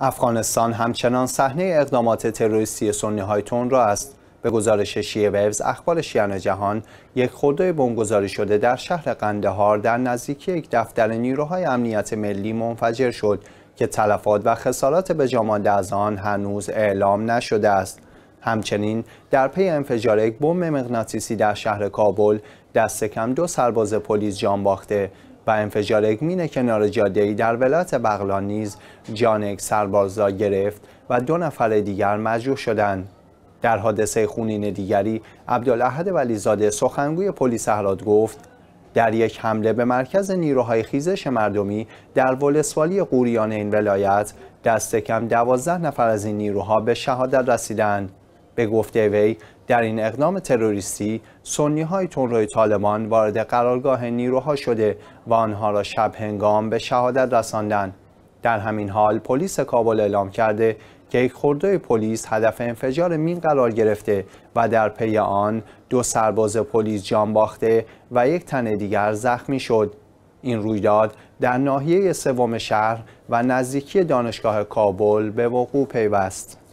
افغانستان همچنان صحنه اقدامات تروریستی سنی های تون را است به گزارش شیعه ویوز اخبار شیعان جهان یک خورده بمبگذاری شده در شهر قندهار در نزدیکی یک دفتر نیروهای امنیت ملی منفجر شد که تلفات و خسارات به جامانده از آن هنوز اعلام نشده است همچنین در پی انفجار یک بمب مغناطیسی در شهر کابل دست کم دو سرباز پلیس جان باخته و انفجار یک مین کنار جاده در ولایت بغلان نیز جان یک سرباز را گرفت و دو نفر دیگر مجروح شدند در حادثه خونین دیگری عبدالاحد ولیزاده سخنگوی پلیس هرات گفت در یک حمله به مرکز نیروهای خیزش مردمی در ولسوالی قوریان این ولایت دست کم دوازده نفر از این نیروها به شهادت رسیدند به گفته وی در این اقدام تروریستی سنی های روی طالبان وارد قرارگاه نیروها شده و آنها را شب هنگام به شهادت رساندند در همین حال پلیس کابل اعلام کرده که یک خورده پلیس هدف انفجار مین قرار گرفته و در پی آن دو سرباز پلیس جان باخته و یک تن دیگر زخمی شد این رویداد در ناحیه سوم شهر و نزدیکی دانشگاه کابل به وقوع پیوست